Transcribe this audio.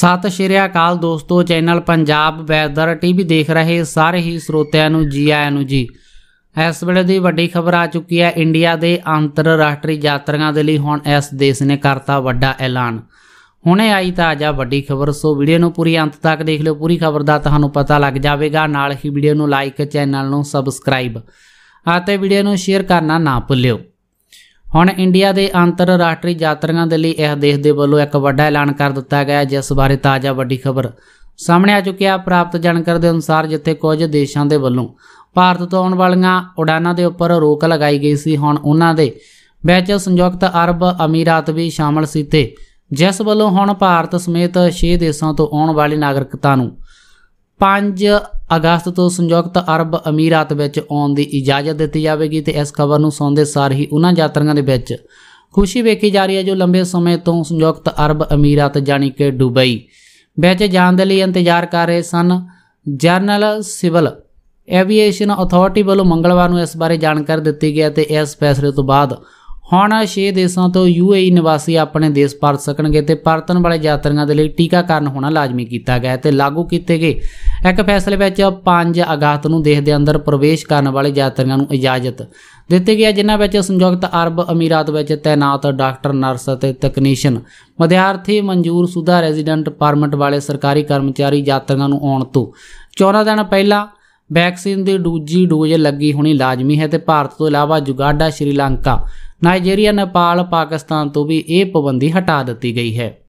ਸਤਿ ਸ਼੍ਰੀ ਅਕਾਲ ਦੋਸਤੋ channel Punjab weather TV ਦੇਖ ਰਹੇ ਸਾਰੇ ਹੀ ਸਰੋਤਿਆਂ ਨੂੰ ਜੀ ਆਇਆਂ ਨੂੰ ਜੀ ਇਸ ਵੇਲੇ ਦੀ ਵੱਡੀ ਖਬਰ ਆ ਚੁੱਕੀ ਹੈ ਇੰਡੀਆ ਦੇ ਅੰਤਰਰਾਸ਼ਟਰੀ ਯਾਤਰੀਆਂ ਦੇ ਲਈ ਹੁਣ ਇਸ ਦੇਸ਼ ਨੇ ਕਰਤਾ ਵੱਡਾ ਐਲਾਨ ਹੁਣੇ ਆਈ ਤਾਂ ਆਜਾ ਵੱਡੀ ਖਬਰ ਸੋ ਵੀਡੀਓ ਨੂੰ ਪੂਰੀ ਅੰਤ ਤੱਕ ਦੇਖ ਲਿਓ ਪੂਰੀ ਖਬਰ ਦਾ ਤੁਹਾਨੂੰ ਪਤਾ ਲੱਗ ਜਾਵੇਗਾ ਨਾਲ ਹੀ ਵੀਡੀਓ ਨੂੰ ਲਾਈਕ ਚੈਨਲ ਨੂੰ ਸਬਸਕ੍ਰਾਈਬ ਅਤੇ ਵੀਡੀਓ ਨੂੰ ਸ਼ੇਅਰ ਕਰਨਾ ਨਾ ਭੁੱਲਿਓ ਹੁਣ ਇੰਡੀਆ ਦੇ ਅੰਤਰਰਾਸ਼ਟਰੀ ਯਾਤਰੀਆਂ ਦੇ ਲਈ ਇਹ ਦੇਸ਼ ਦੇ ਵੱਲੋਂ ਇੱਕ ਵੱਡਾ ਐਲਾਨ ਕਰ ਦਿੱਤਾ ਗਿਆ ਜਿਸ ਬਾਰੇ ਤਾਜ਼ਾ ਵੱਡੀ ਖਬਰ ਸਾਹਮਣੇ ਆ ਚੁੱਕੀ ਹੈ ਪ੍ਰਾਪਤ ਜਾਣਕਾਰੀ ਦੇ ਅਨੁਸਾਰ ਜਿੱਥੇ ਕੁਝ ਦੇਸ਼ਾਂ ਦੇ ਵੱਲੋਂ ਭਾਰਤ ਤੋਂ ਆਉਣ ਵਾਲੀਆਂ ਉਡਾਨਾਂ ਦੇ ਉੱਪਰ ਰੋਕ ਲਗਾਈ ਗਈ ਸੀ ਹੁਣ ਉਹਨਾਂ ਦੇ ਵਿੱਚ ਸੰਯੁਕਤ ਅਰਬ ਅਮੀਰਾਤ ਵੀ ਸ਼ਾਮਲ ਸੀ ਤੇ ਜਿਸ ਵੱਲੋਂ ਹੁਣ ਭਾਰਤ ਸਮੇਤ 6 ਦੇਸ਼ਾਂ ਤੋਂ ਆਉਣ ਵਾਲੇ ਨਾਗਰਿਕਤਾ ਨੂੰ 5 ਅਗਸਤ ਤੋਂ ਸੰਯੁਕਤ ਅਰਬ ਅਮੀਰਾਤ ਵਿੱਚ ਆਉਣ ਦੀ ਇਜਾਜ਼ਤ ਦਿੱਤੀ ਜਾਵੇਗੀ ਤੇ ਇਸ ਖਬਰ ਨੂੰ ਸੁਣਦੇ ਸਾਰ ਹੀ ਉਹਨਾਂ ਯਾਤਰੀਆਂ ਦੇ ਵਿੱਚ ਖੁਸ਼ੀ ਵੇਖੀ ਜਾ ਰਹੀ ਹੈ ਜੋ ਲੰਬੇ ਸਮੇਂ ਤੋਂ ਸੰਯੁਕਤ ਅਰਬ ਅਮੀਰਾਤ ਜਾਣੀ ਕਿ ਦੁਬਈ ਵਿੱਚ ਜਾਣ ਦੇ ਲਈ ਇੰਤਜ਼ਾਰ ਕਰ ਰਹੇ ਸਨ ਜਰਨਲ ਸਿਵਲ ਐਵੀਏਸ਼ਨ ਅਥਾਰਟੀ ਵੱਲੋਂ ਮੰਗਲਵਾਰ ਨੂੰ ਇਸ ਬਾਰੇ ਜਾਣਕਾਰੀ ਦਿੱਤੀ ਗਈ ਤੇ ਇਸ ਫੈਸਲੇ ਤੋਂ ਬਾਅਦ ਹੁਣ 6 ਦੇਸ਼ਾਂ ਤੋਂ ਯੂਏਈ ਨਿਵਾਸੀ ਆਪਣੇ ਦੇਸ਼ ਪਰਤ ਸਕਣਗੇ ਤੇ ਪਰਤਣ ਵਾਲੇ ਯਾਤਰੀਆਂ ਦੇ ਲਈ ਟੀਕਾਕਰਨ ਹੋਣਾ ਲਾਜ਼ਮੀ ਕੀਤਾ ਗਿਆ ਤੇ ਲਾਗੂ ਕੀਤੇ ਗਏ ਇੱਕ ਫੈਸਲੇ ਵਿੱਚ 5 ਅਗਸਤ ਨੂੰ ਦੇਸ਼ ਦੇ ਅੰਦਰ ਪ੍ਰਵੇਸ਼ ਕਰਨ ਵਾਲੇ ਯਾਤਰੀਆਂ ਨੂੰ ਇਜਾਜ਼ਤ ਦਿੱਤੀ ਗਈ ਹੈ ਜਿਨ੍ਹਾਂ ਵਿੱਚ ਸੰਯੁਕਤ ਅਰਬ ਅਮੀਰਾਤ ਵਿੱਚ ਤਾਇਨਾਤ ਡਾਕਟਰ ਨਰਸ ਅਤੇ ਤਕਨੀਸ਼ੀਅਨ ਵਿਦਿਆਰਥੀ ਮਨਜ਼ੂਰ ਸੁਧਾ ਰੈਜ਼ੀਡੈਂਟ ਪਰਮਿਟ ਵਾਲੇ ਸਰਕਾਰੀ ਕਰਮਚਾਰੀ ਯਾਤਰੀਆਂ ਨੂੰ ਆਉਣ ਤੋਂ 14 ਦਿਨ ਪਹਿਲਾਂ ਵੈਕਸੀਨ ਦੀ ਦੂਜੀ ਡੋਜ਼ ਲੱਗੀ ਹੋਣੀ ਲਾਜ਼ਮੀ ਹੈ ਤੇ ਭਾਰਤ ਤੋਂ ਇਲਾਵਾ ਜੁਗਾਡਾ ਸ਼੍ਰੀਲੰਕਾ ਨਾਈਜੀਰੀਆ ਨੇਪਾਲ ਪਾਕਿਸਤਾਨ ਤੋਂ ਵੀ ਇਹ ਪਾਬੰਦੀ ਹਟਾ ਦਿੱਤੀ ਗਈ ਹੈ